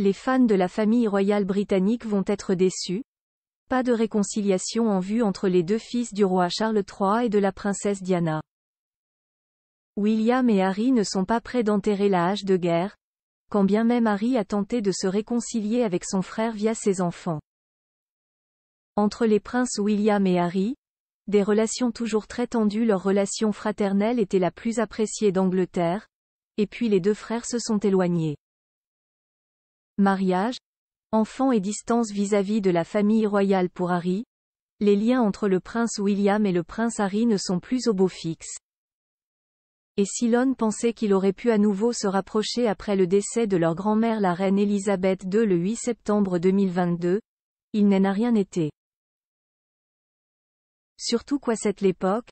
Les fans de la famille royale britannique vont être déçus. Pas de réconciliation en vue entre les deux fils du roi Charles III et de la princesse Diana. William et Harry ne sont pas prêts d'enterrer la hache de guerre, quand bien même Harry a tenté de se réconcilier avec son frère via ses enfants. Entre les princes William et Harry, des relations toujours très tendues leur relation fraternelle était la plus appréciée d'Angleterre, et puis les deux frères se sont éloignés mariage, enfants et distance vis-à-vis de la famille royale pour Harry, les liens entre le prince William et le prince Harry ne sont plus au beau fixe. Et si l'on pensait qu'il aurait pu à nouveau se rapprocher après le décès de leur grand-mère la reine Elisabeth II le 8 septembre 2022, il n'en a rien été. Surtout quoi cette l'époque,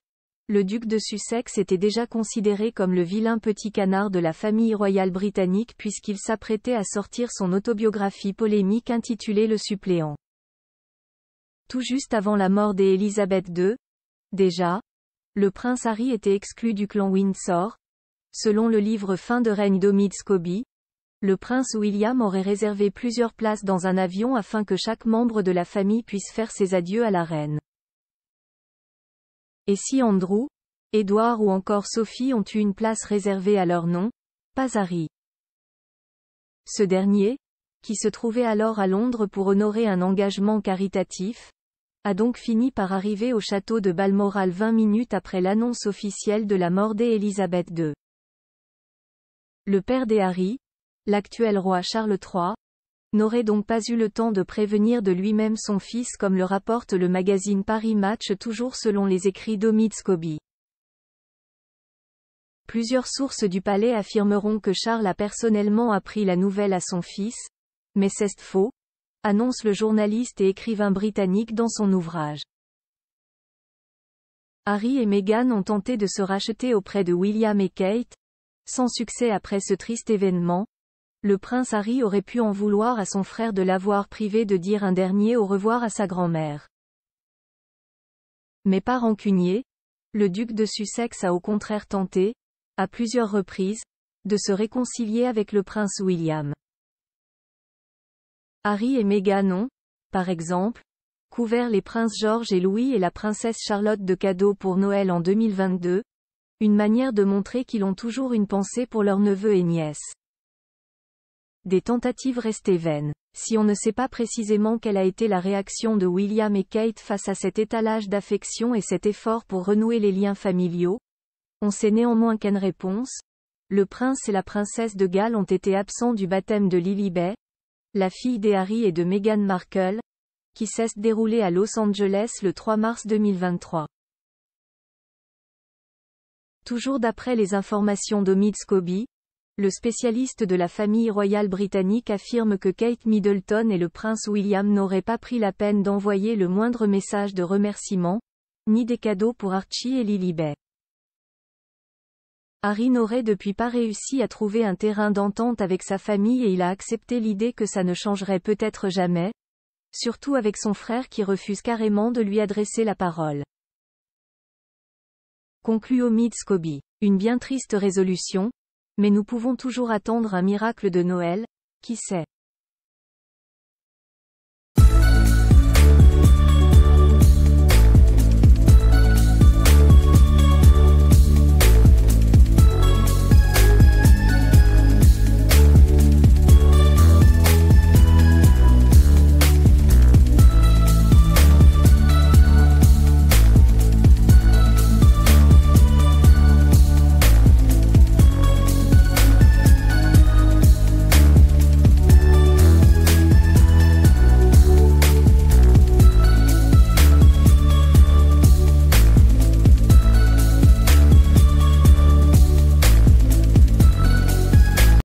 le duc de Sussex était déjà considéré comme le vilain petit canard de la famille royale britannique puisqu'il s'apprêtait à sortir son autobiographie polémique intitulée Le suppléant. Tout juste avant la mort d'Élisabeth II, déjà, le prince Harry était exclu du clan Windsor. Selon le livre Fin de règne d'Omid Scobie, le prince William aurait réservé plusieurs places dans un avion afin que chaque membre de la famille puisse faire ses adieux à la reine. Et si Andrew, Édouard ou encore Sophie ont eu une place réservée à leur nom Pas Harry. Ce dernier, qui se trouvait alors à Londres pour honorer un engagement caritatif, a donc fini par arriver au château de Balmoral 20 minutes après l'annonce officielle de la mort d'Elisabeth II. Le père des Harry, l'actuel roi Charles III, n'aurait donc pas eu le temps de prévenir de lui-même son fils comme le rapporte le magazine Paris Match toujours selon les écrits d'Omid Scobie. Plusieurs sources du palais affirmeront que Charles a personnellement appris la nouvelle à son fils, mais c'est faux, annonce le journaliste et écrivain britannique dans son ouvrage. Harry et Meghan ont tenté de se racheter auprès de William et Kate, sans succès après ce triste événement, le prince Harry aurait pu en vouloir à son frère de l'avoir privé de dire un dernier au revoir à sa grand-mère. Mais par rancunier, le duc de Sussex a au contraire tenté, à plusieurs reprises, de se réconcilier avec le prince William. Harry et Meghan ont, par exemple, couvert les princes George et Louis et la princesse Charlotte de cadeaux pour Noël en 2022, une manière de montrer qu'ils ont toujours une pensée pour leurs neveux et nièces. Des tentatives restées vaines. Si on ne sait pas précisément quelle a été la réaction de William et Kate face à cet étalage d'affection et cet effort pour renouer les liens familiaux, on sait néanmoins qu'une réponse, le prince et la princesse de Galles ont été absents du baptême de Lily Bay, la fille d'Harry Harry et de Meghan Markle, qui s'est dérouler à Los Angeles le 3 mars 2023. Toujours d'après les informations d'Omid Scobie, le spécialiste de la famille royale britannique affirme que Kate Middleton et le prince William n'auraient pas pris la peine d'envoyer le moindre message de remerciement, ni des cadeaux pour Archie et Lilibet. Harry n'aurait depuis pas réussi à trouver un terrain d'entente avec sa famille et il a accepté l'idée que ça ne changerait peut-être jamais, surtout avec son frère qui refuse carrément de lui adresser la parole. Conclut Omid Scobie. Une bien triste résolution, mais nous pouvons toujours attendre un miracle de Noël, qui sait.